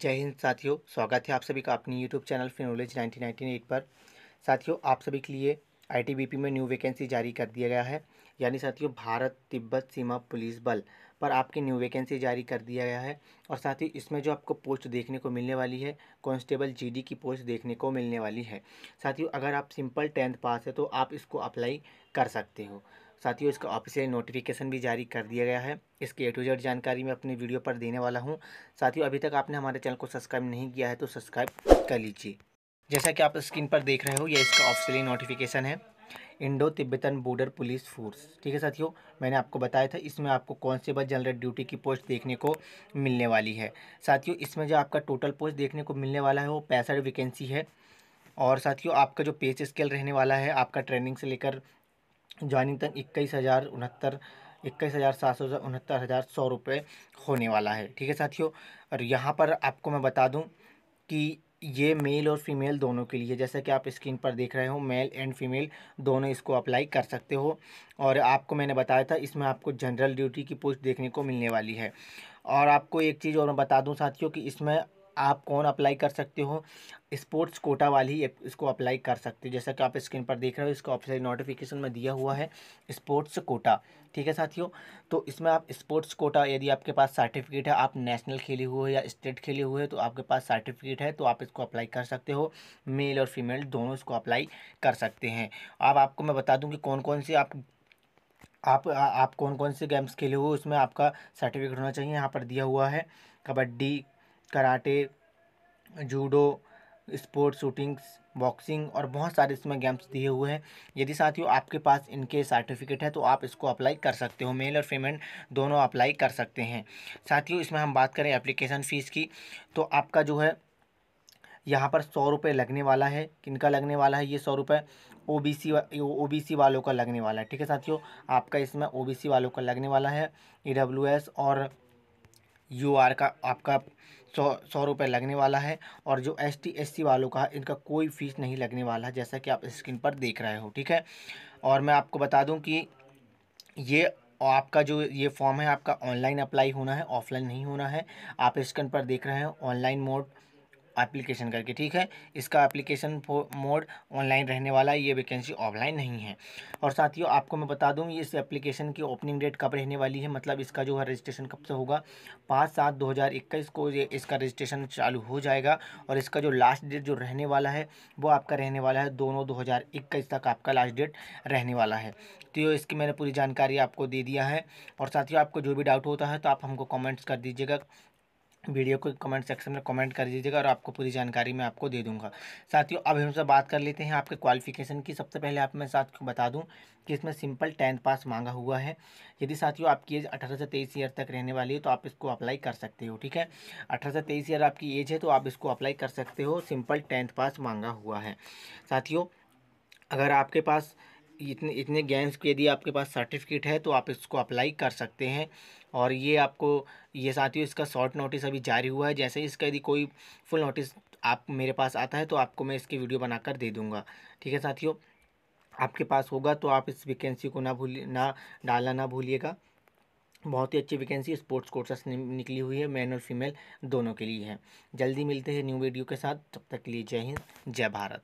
जय हिंद साथियों स्वागत है आप सभी का अपनी यूट्यूब चैनल फिनोलेज नाइनटीन नाइनटीन एट पर साथियों आप सभी के लिए आईटीबीपी में न्यू वैकेंसी जारी कर दिया गया है यानी साथियों भारत तिब्बत सीमा पुलिस बल पर आपकी न्यू वैकेंसी जारी कर दिया गया है और साथ ही इसमें जो आपको पोस्ट देखने को मिलने वाली है कांस्टेबल जीडी की पोस्ट देखने को मिलने वाली है साथियों अगर आप सिंपल टेंथ पास है तो आप इसको अप्लाई कर सकते हो साथियों इसका ऑफिशियल नोटिफिकेशन भी जारी कर दिया गया है इसकी ए टू जेड जानकारी मैं अपनी वीडियो पर देने वाला हूँ साथियों अभी तक आपने हमारे चैनल को सब्सक्राइब नहीं किया है तो सब्सक्राइब कर लीजिए जैसा कि आप स्क्रीन पर देख रहे हो यह इसका ऑफिशियली नोटिफिकेशन है Indo Tibetan border police force ठीक है साथियों मैंने आपको बताया था इसमें आपको कॉन्स्टेबल जनरल ड्यूटी की पोस्ट देखने को मिलने वाली है साथियों इसमें जो आपका टोटल पोस्ट देखने को मिलने वाला है वो पैंसठ वैकेंसी है और साथियों आपका जो पेज स्केल रहने वाला है आपका ट्रेनिंग से लेकर ज्वाइनिंग तक इक्कीस हज़ार उनहत्तर इक्कीस हज़ार सात सौ उनहत्तर हज़ार सौ रुपये होने वाला है ठीक है साथियों और यहाँ पर आपको मैं बता दूँ कि ये मेल और फीमेल दोनों के लिए जैसा कि आप स्क्रीन पर देख रहे हो मेल एंड फीमेल दोनों इसको अप्लाई कर सकते हो और आपको मैंने बताया था इसमें आपको जनरल ड्यूटी की पोस्ट देखने को मिलने वाली है और आपको एक चीज़ और मैं बता दूं साथियों कि इसमें आप कौन अप्लाई कर सकते हो स्पोर्ट्स कोटा वाली इसको अप्लाई कर सकते हो जैसा कि आप स्क्रीन पर देख रहे हो इसको ऑफिशियल नोटिफिकेशन में दिया हुआ है स्पोर्ट्स कोटा ठीक है साथियों तो इसमें आप स्पोर्ट्स कोटा यदि आपके पास सर्टिफिकेट है आप नेशनल खेले हुए या स्टेट खेले हुए हैं तो आपके पास सर्टिफिकेट है तो आप इसको अप्लाई कर सकते हो मेल और फीमेल दोनों इसको अप्लाई कर सकते हैं अब आपको मैं बता दूँ कि कौन कौन सी आप आप आप कौन कौन से गेम्स खेले हुए उसमें आपका सर्टिफिकेट होना चाहिए यहाँ पर दिया हुआ है kabaddi karate judo sports shootings boxing और बहुत सारे इसमें गेम्स दिए हुए हैं यदि साथियों आपके पास इनके सर्टिफिकेट है तो आप इसको अप्लाई कर सकते हो मेल और पेमेंट दोनों अप्लाई कर सकते हैं साथियों इसमें हम बात करें एप्लीकेशन फ़ीस की तो आपका जो है यहाँ पर सौ रुपये लगने वाला है किनका लगने वाला है ये सौ रुपये O B C O B C वालों का लगने वाला है ठीक है साथियों आपका इसमें ओ बी सी वालों का लगने वाला है ई डब्ल्यू एस और यू आर का आपका सौ सौ रुपये लगने वाला है और जो एस टी एस सी वालों का इनका कोई फ़ीस नहीं लगने वाला है जैसा कि आप स्क्रीन पर देख रहे हो ठीक है और मैं आपको बता दूं कि ये और आपका जो ये फॉर्म है आपका ऑनलाइन अप्लाई होना है ऑफलाइन नहीं होना है आप स्क्रीन पर देख रहे हैं ऑनलाइन मोड एप्लीकेशन करके ठीक है इसका एप्लीकेशन मोड ऑनलाइन रहने वाला है ये वैकेंसी ऑफलाइन नहीं है और साथियों आपको मैं बता दूँ इस एप्लीकेशन की ओपनिंग डेट कब रहने वाली है मतलब इसका जो है रजिस्ट्रेशन कब से होगा पाँच सात दो हज़ार इक्कीस को ये इसका रजिस्ट्रेशन चालू हो जाएगा और इसका जो लास्ट डेट जो रहने वाला है वो आपका रहने वाला है दोनों दो हज़ार इक्कीस तक आपका लास्ट डेट रहने वाला है तो इसकी मैंने पूरी जानकारी आपको दे दिया है और साथियों आपको जो भी डाउट होता है तो आप हमको कमेंट्स कर दीजिएगा वीडियो को कमेंट सेक्शन में कमेंट कर दीजिएगा और आपको पूरी जानकारी मैं आपको दे दूंगा साथियों अब हमसे बात कर लेते हैं आपके क्वालिफिकेशन की सबसे पहले आप मैं साथ बता दूं कि इसमें सिंपल टेंथ पास मांगा हुआ है यदि साथियों आपकी एज अठारह से तेईस ईयर तक रहने वाली है तो आप इसको अप्लाई कर सकते हो ठीक है अठारह से तेईस ईयर आपकी एज है तो आप इसको अप्लाई कर सकते हो सिंपल टेंथ पास मांगा हुआ है साथियों अगर आपके पास इतने इतने गेम्स के यदि आपके पास सर्टिफिकेट है तो आप इसको अप्लाई कर सकते हैं और ये आपको ये साथियों इसका शॉर्ट नोटिस अभी जारी हुआ है जैसे इसका यदि कोई फुल नोटिस आप मेरे पास आता है तो आपको मैं इसकी वीडियो बनाकर दे दूँगा ठीक है साथियों आपके पास होगा तो आप इस वैकेंसी को ना भूल ना डालना ना भूलिएगा बहुत ही अच्छी वैकेंसी स्पोर्ट्स कोर्सेस निकली हुई है मैन और फीमेल दोनों के लिए है जल्दी मिलते हैं न्यू वीडियो के साथ तब तक के लिए जय हिंद जय भारत